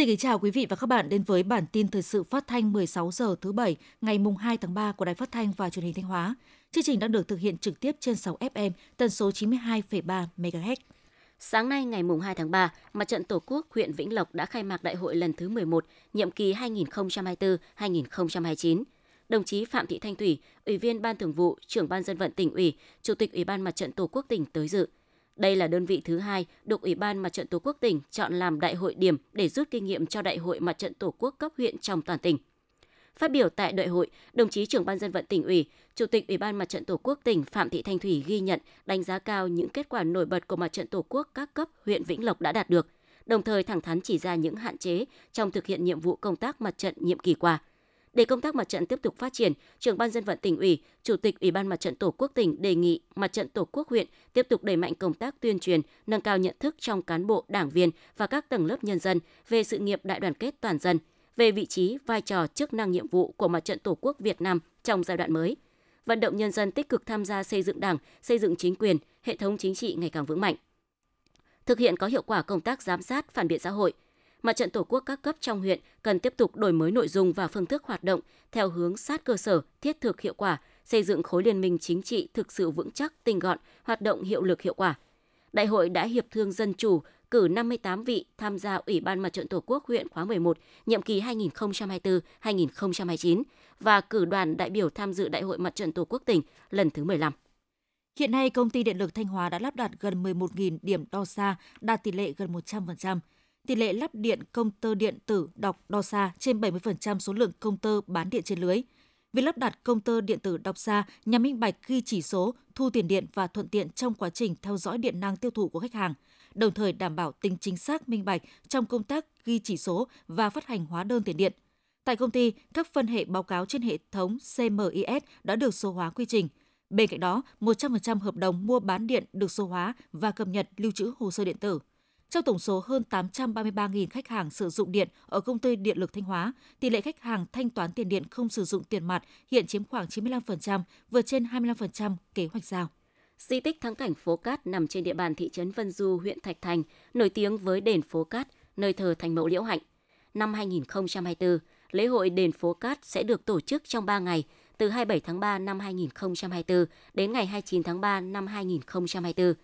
Xin kính chào quý vị và các bạn đến với bản tin thời sự phát thanh 16 giờ thứ bảy ngày mùng 2 tháng 3 của Đài Phát thanh và Truyền hình Thanh Hóa. Chương trình đang được thực hiện trực tiếp trên 6 FM, tần số 92,3 MHz. Sáng nay ngày mùng 2 tháng 3, Mặt trận Tổ quốc huyện Vĩnh Lộc đã khai mạc đại hội lần thứ 11, nhiệm kỳ 2024-2029. Đồng chí Phạm Thị Thanh Thủy, Ủy viên Ban Thường vụ, Trưởng ban Dân vận tỉnh ủy, Chủ tịch Ủy ban Mặt trận Tổ quốc tỉnh tới dự – đây là đơn vị thứ hai được Ủy ban Mặt trận Tổ quốc tỉnh chọn làm đại hội điểm để rút kinh nghiệm cho Đại hội Mặt trận Tổ quốc cấp huyện trong toàn tỉnh. Phát biểu tại đại hội, đồng chí trưởng ban dân vận tỉnh ủy, Chủ tịch Ủy ban Mặt trận Tổ quốc tỉnh Phạm Thị Thanh Thủy ghi nhận, đánh giá cao những kết quả nổi bật của Mặt trận Tổ quốc các cấp huyện Vĩnh Lộc đã đạt được, đồng thời thẳng thắn chỉ ra những hạn chế trong thực hiện nhiệm vụ công tác mặt trận nhiệm kỳ qua – để công tác mặt trận tiếp tục phát triển, trưởng ban dân vận tỉnh ủy, chủ tịch Ủy ban Mặt trận Tổ quốc tỉnh đề nghị Mặt trận Tổ quốc huyện tiếp tục đẩy mạnh công tác tuyên truyền, nâng cao nhận thức trong cán bộ, đảng viên và các tầng lớp nhân dân về sự nghiệp đại đoàn kết toàn dân, về vị trí, vai trò, chức năng nhiệm vụ của Mặt trận Tổ quốc Việt Nam trong giai đoạn mới vận động nhân dân tích cực tham gia xây dựng Đảng, xây dựng chính quyền, hệ thống chính trị ngày càng vững mạnh. Thực hiện có hiệu quả công tác giám sát, phản biện xã hội, Mặt trận Tổ quốc các cấp trong huyện cần tiếp tục đổi mới nội dung và phương thức hoạt động theo hướng sát cơ sở, thiết thực hiệu quả, xây dựng khối liên minh chính trị thực sự vững chắc, tinh gọn, hoạt động hiệu lực hiệu quả. Đại hội đã hiệp thương dân chủ, cử 58 vị tham gia Ủy ban Mặt trận Tổ quốc huyện khóa 11, nhiệm kỳ 2024-2029 và cử đoàn đại biểu tham dự Đại hội Mặt trận Tổ quốc tỉnh lần thứ 15. Hiện nay, công ty điện lực Thanh Hóa đã lắp đặt gần 11.000 điểm đo xa, đạt tỷ lệ gần 100% tỷ lệ lắp điện công tơ điện tử đọc đo xa trên 70% số lượng công tơ bán điện trên lưới. Việc lắp đặt công tơ điện tử đọc xa nhằm minh bạch ghi chỉ số, thu tiền điện và thuận tiện trong quá trình theo dõi điện năng tiêu thụ của khách hàng, đồng thời đảm bảo tính chính xác minh bạch trong công tác ghi chỉ số và phát hành hóa đơn tiền điện. Tại công ty, các phân hệ báo cáo trên hệ thống CMIS đã được số hóa quy trình. Bên cạnh đó, 100% hợp đồng mua bán điện được số hóa và cập nhật lưu trữ hồ sơ điện tử. Trong tổng số hơn 833.000 khách hàng sử dụng điện ở công ty Điện lực Thanh Hóa, tỷ lệ khách hàng thanh toán tiền điện không sử dụng tiền mặt hiện chiếm khoảng 95%, vượt trên 25% kế hoạch giao. Di tích thắng cảnh phố Cát nằm trên địa bàn thị trấn Vân Du, huyện Thạch Thành, nổi tiếng với đền phố Cát, nơi thờ thành mẫu Liễu Hạnh. Năm 2024, lễ hội đền phố Cát sẽ được tổ chức trong 3 ngày, từ 27 tháng 3 năm 2024 đến ngày 29 tháng 3 năm 2024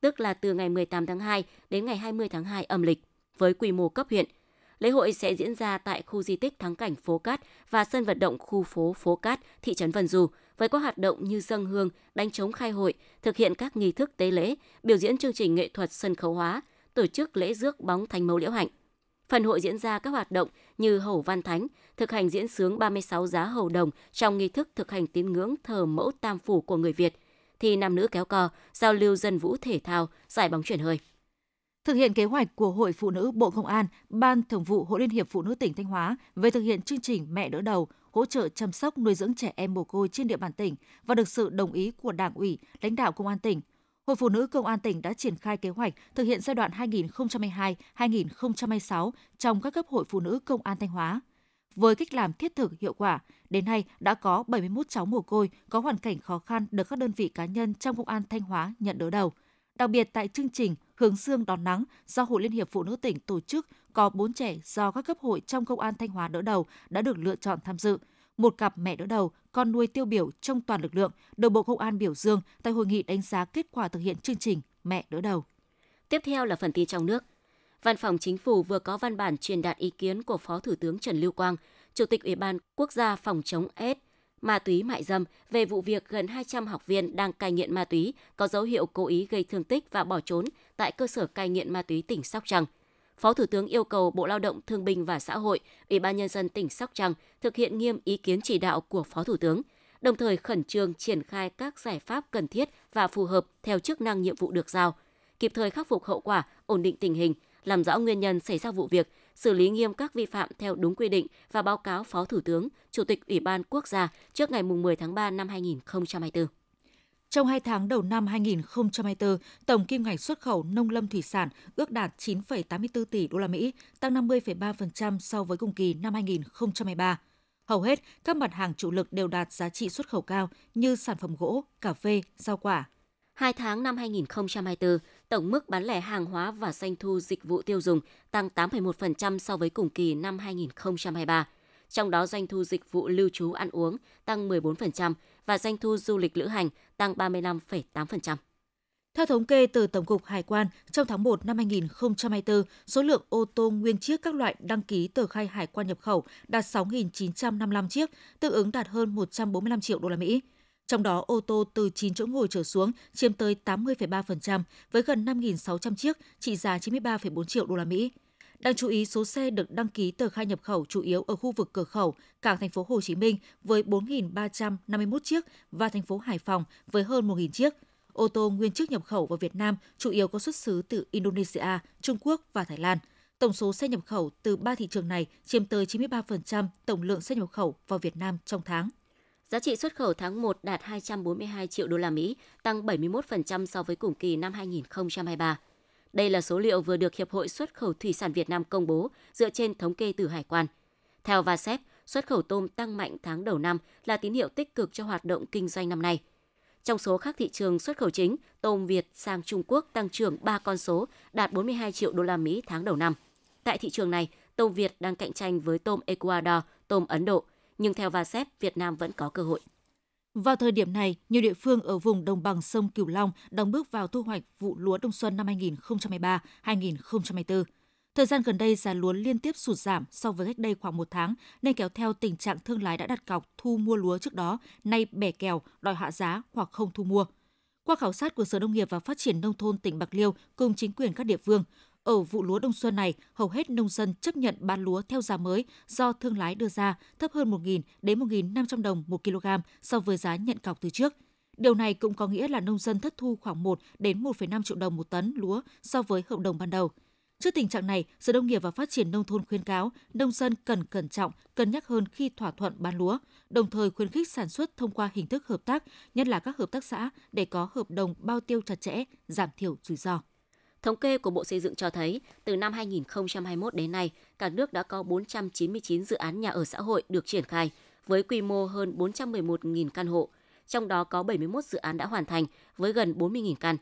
tức là từ ngày 18 tháng 2 đến ngày 20 tháng 2 âm lịch, với quy mô cấp huyện. Lễ hội sẽ diễn ra tại khu di tích thắng cảnh phố Cát và sân vận động khu phố Phố Cát, thị trấn Vân Dù, với các hoạt động như dân hương, đánh trống khai hội, thực hiện các nghi thức tế lễ, biểu diễn chương trình nghệ thuật sân khấu hóa, tổ chức lễ rước bóng thành mẫu liễu hạnh. Phần hội diễn ra các hoạt động như hầu văn thánh, thực hành diễn sướng 36 giá hầu đồng trong nghi thức thực hành tín ngưỡng thờ mẫu tam phủ của người Việt – thi nam nữ kéo co, giao lưu dân vũ thể thao, giải bóng chuyển hơi. Thực hiện kế hoạch của Hội Phụ nữ Bộ Công an, Ban Thường vụ Hội Liên hiệp Phụ nữ tỉnh Thanh Hóa về thực hiện chương trình Mẹ đỡ đầu, hỗ trợ chăm sóc nuôi dưỡng trẻ em mồ côi trên địa bàn tỉnh và được sự đồng ý của Đảng ủy, lãnh đạo Công an tỉnh, Hội Phụ nữ Công an tỉnh đã triển khai kế hoạch thực hiện giai đoạn 2022-2026 trong các cấp hội phụ nữ Công an Thanh Hóa với cách làm thiết thực hiệu quả. Đến nay đã có 71 cháu mồ côi có hoàn cảnh khó khăn được các đơn vị cá nhân trong công an Thanh Hóa nhận đỡ đầu. Đặc biệt tại chương trình Hướng Dương đón nắng do Hội Liên hiệp Phụ nữ tỉnh tổ chức có 4 trẻ do các cấp hội trong công an Thanh Hóa đỡ đầu đã được lựa chọn tham dự. Một cặp mẹ đỡ đầu, con nuôi tiêu biểu trong toàn lực lượng được Bộ Công an biểu dương tại hội nghị đánh giá kết quả thực hiện chương trình Mẹ đỡ đầu. Tiếp theo là phần tin trong nước. Văn phòng Chính phủ vừa có văn bản truyền đạt ý kiến của Phó Thủ tướng Trần Lưu Quang, Chủ tịch Ủy ban Quốc gia phòng chống AIDS, ma túy mại dâm về vụ việc gần 200 học viên đang cai nghiện ma túy có dấu hiệu cố ý gây thương tích và bỏ trốn tại cơ sở cai nghiện ma túy tỉnh Sóc Trăng. Phó Thủ tướng yêu cầu Bộ Lao động Thương binh và Xã hội, Ủy ban nhân dân tỉnh Sóc Trăng thực hiện nghiêm ý kiến chỉ đạo của Phó Thủ tướng, đồng thời khẩn trương triển khai các giải pháp cần thiết và phù hợp theo chức năng nhiệm vụ được giao, kịp thời khắc phục hậu quả, ổn định tình hình, làm rõ nguyên nhân xảy ra vụ việc, xử lý nghiêm các vi phạm theo đúng quy định và báo cáo Phó Thủ tướng, Chủ tịch Ủy ban Quốc gia trước ngày 10 tháng 3 năm 2024. Trong 2 tháng đầu năm 2024, tổng kim ngạch xuất khẩu nông lâm thủy sản ước đạt 9,84 tỷ đô la Mỹ, tăng 50,3% so với cùng kỳ năm 2023. Hầu hết, các mặt hàng chủ lực đều đạt giá trị xuất khẩu cao như sản phẩm gỗ, cà phê, rau quả. 2 tháng năm 2024, tổng mức bán lẻ hàng hóa và doanh thu dịch vụ tiêu dùng tăng 8,1% so với cùng kỳ năm 2023. Trong đó doanh thu dịch vụ lưu trú ăn uống tăng 14% và doanh thu du lịch lữ hành tăng 35,8%. Theo thống kê từ Tổng cục Hải quan, trong tháng 1 năm 2024, số lượng ô tô nguyên chiếc các loại đăng ký tờ khai hải quan nhập khẩu đạt 6.955 chiếc, tương ứng đạt hơn 145 triệu đô la Mỹ trong đó ô tô từ 9 chỗ ngồi trở xuống chiếm tới 80,3% với gần 5.600 chiếc trị giá 93,4 triệu đô la Mỹ. Đáng chú ý, số xe được đăng ký tờ khai nhập khẩu chủ yếu ở khu vực cửa khẩu cảng thành phố Hồ Chí Minh với 4.351 chiếc và thành phố Hải Phòng với hơn 1.000 chiếc. Ô tô nguyên chiếc nhập khẩu vào Việt Nam chủ yếu có xuất xứ từ Indonesia, Trung Quốc và Thái Lan. Tổng số xe nhập khẩu từ ba thị trường này chiếm tới 93% tổng lượng xe nhập khẩu vào Việt Nam trong tháng. Giá trị xuất khẩu tháng 1 đạt 242 triệu đô la Mỹ, tăng 71% so với cùng kỳ năm 2023. Đây là số liệu vừa được Hiệp hội Xuất khẩu Thủy sản Việt Nam công bố dựa trên thống kê từ Hải quan. Theo VASEP, xuất khẩu tôm tăng mạnh tháng đầu năm là tín hiệu tích cực cho hoạt động kinh doanh năm nay. Trong số các thị trường xuất khẩu chính, tôm Việt sang Trung Quốc tăng trưởng 3 con số, đạt 42 triệu đô la Mỹ tháng đầu năm. Tại thị trường này, tôm Việt đang cạnh tranh với tôm Ecuador, tôm Ấn Độ – nhưng theo Vasep, Việt Nam vẫn có cơ hội. Vào thời điểm này, nhiều địa phương ở vùng đồng bằng sông Cửu Long đang bước vào thu hoạch vụ lúa đông xuân năm 2023-2024. Thời gian gần đây, giá lúa liên tiếp sụt giảm so với cách đây khoảng một tháng, nên kéo theo tình trạng thương lái đã đặt cọc thu mua lúa trước đó, nay bẻ kèo, đòi hạ giá hoặc không thu mua. Qua khảo sát của Sở Nông nghiệp và Phát triển Nông thôn tỉnh Bạc Liêu cùng chính quyền các địa phương, ở vụ lúa đông xuân này, hầu hết nông dân chấp nhận bán lúa theo giá mới do thương lái đưa ra, thấp hơn 1.000 đến 1.500 đồng 1 kg so với giá nhận cọc từ trước. Điều này cũng có nghĩa là nông dân thất thu khoảng 1 đến 1,5 triệu đồng một tấn lúa so với hợp đồng ban đầu. Trước tình trạng này, Sở Nông nghiệp và Phát triển Nông thôn khuyên cáo nông dân cần cẩn trọng, cân nhắc hơn khi thỏa thuận bán lúa, đồng thời khuyến khích sản xuất thông qua hình thức hợp tác, nhất là các hợp tác xã để có hợp đồng bao tiêu chặt chẽ, giảm thiểu rủi ro. Thống kê của Bộ Xây dựng cho thấy, từ năm 2021 đến nay, cả nước đã có 499 dự án nhà ở xã hội được triển khai, với quy mô hơn 411.000 căn hộ, trong đó có 71 dự án đã hoàn thành với gần 40.000 căn,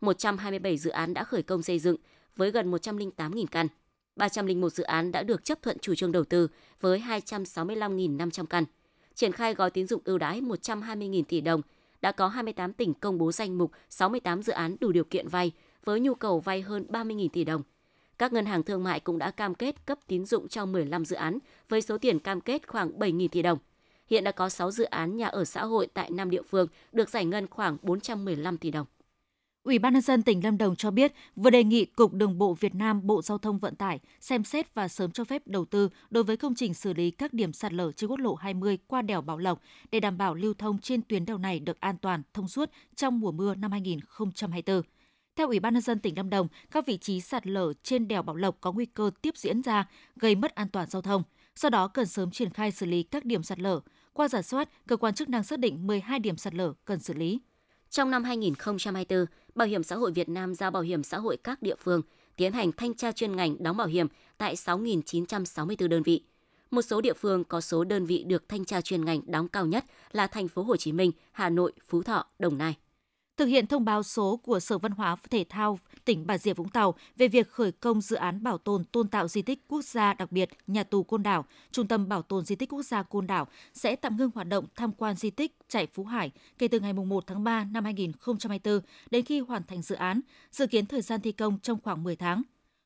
127 dự án đã khởi công xây dựng với gần 108.000 căn, 301 dự án đã được chấp thuận chủ trương đầu tư với 265.500 căn, triển khai gói tín dụng ưu đãi 120.000 tỷ đồng, đã có 28 tỉnh công bố danh mục 68 dự án đủ điều kiện vay với nhu cầu vay hơn 30.000 tỷ đồng. Các ngân hàng thương mại cũng đã cam kết cấp tín dụng cho 15 dự án với số tiền cam kết khoảng 7.000 tỷ đồng. Hiện đã có 6 dự án nhà ở xã hội tại 5 địa phương được giải ngân khoảng 415 tỷ đồng. Ủy ban nhân dân tỉnh Lâm Đồng cho biết vừa đề nghị Cục Đường bộ Việt Nam Bộ Giao thông Vận tải xem xét và sớm cho phép đầu tư đối với công trình xử lý các điểm sạt lở trên quốc lộ 20 qua đèo Bảo Lộc để đảm bảo lưu thông trên tuyến đèo này được an toàn, thông suốt trong mùa mưa năm 2024. Theo Ủy ban nhân dân tỉnh Lâm Đồng, các vị trí sạt lở trên đèo Bảo Lộc có nguy cơ tiếp diễn ra, gây mất an toàn giao thông. Do đó cần sớm triển khai xử lý các điểm sạt lở. Qua giả soát, cơ quan chức năng xác định 12 điểm sạt lở cần xử lý. Trong năm 2024, Bảo hiểm xã hội Việt Nam giao bảo hiểm xã hội các địa phương tiến hành thanh tra chuyên ngành đóng bảo hiểm tại 6.964 đơn vị. Một số địa phương có số đơn vị được thanh tra chuyên ngành đóng cao nhất là thành phố Hồ Chí Minh, Hà Nội, Phú Thọ, Đồng Nai thực hiện thông báo số của Sở Văn hóa Thể thao tỉnh Bà Rịa Vũng Tàu về việc khởi công dự án bảo tồn tôn tạo di tích quốc gia đặc biệt nhà tù Côn Đảo, Trung tâm Bảo tồn di tích quốc gia Côn Đảo sẽ tạm ngưng hoạt động tham quan di tích chạy Phú Hải kể từ ngày 1 tháng 3 năm 2024 đến khi hoàn thành dự án, dự kiến thời gian thi công trong khoảng 10 tháng.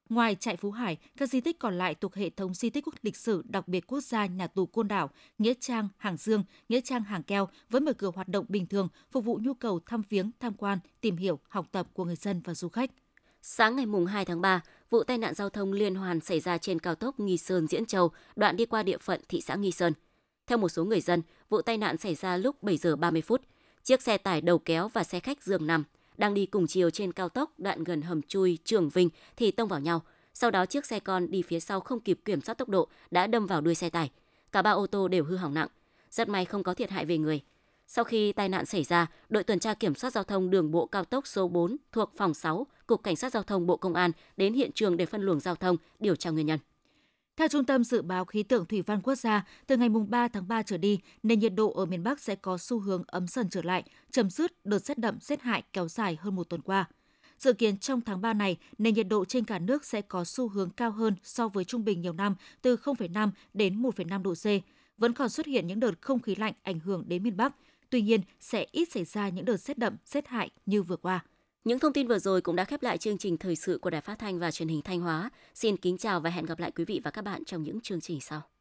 Ngoài trại Phú Hải, các di tích còn lại thuộc hệ thống di tích quốc lịch sử đặc biệt quốc gia nhà tù Côn Đảo, Nghĩa Trang, Hàng Dương, Nghĩa Trang Hàng Keo vẫn mở cửa hoạt động bình thường, phục vụ nhu cầu thăm viếng, tham quan, tìm hiểu, học tập của người dân và du khách. Sáng ngày mùng 2 tháng 3, vụ tai nạn giao thông liên hoàn xảy ra trên cao tốc Nghi Sơn Diễn Châu, đoạn đi qua địa phận thị xã Nghi Sơn. Theo một số người dân, vụ tai nạn xảy ra lúc 7 giờ 30 phút. Chiếc xe tải đầu kéo và xe khách giường nằm đang đi cùng chiều trên cao tốc đoạn gần hầm chui Trường Vinh thì tông vào nhau. Sau đó chiếc xe con đi phía sau không kịp kiểm soát tốc độ đã đâm vào đuôi xe tải. Cả ba ô tô đều hư hỏng nặng. Rất may không có thiệt hại về người. Sau khi tai nạn xảy ra, đội tuần tra kiểm soát giao thông đường bộ cao tốc số 4 thuộc phòng 6, Cục Cảnh sát Giao thông Bộ Công an đến hiện trường để phân luồng giao thông, điều tra nguyên nhân. Theo Trung tâm Dự báo Khí tượng Thủy văn Quốc gia, từ ngày 3 tháng 3 trở đi, nền nhiệt độ ở miền Bắc sẽ có xu hướng ấm dần trở lại, chấm dứt đợt rét đậm rét hại kéo dài hơn một tuần qua. Dự kiến trong tháng 3 này, nền nhiệt độ trên cả nước sẽ có xu hướng cao hơn so với trung bình nhiều năm từ 0,5 đến 1,5 độ C. Vẫn còn xuất hiện những đợt không khí lạnh ảnh hưởng đến miền Bắc, tuy nhiên sẽ ít xảy ra những đợt rét đậm, rét hại như vừa qua. Những thông tin vừa rồi cũng đã khép lại chương trình thời sự của Đài Phát thanh và Truyền hình Thanh Hóa. Xin kính chào và hẹn gặp lại quý vị và các bạn trong những chương trình sau.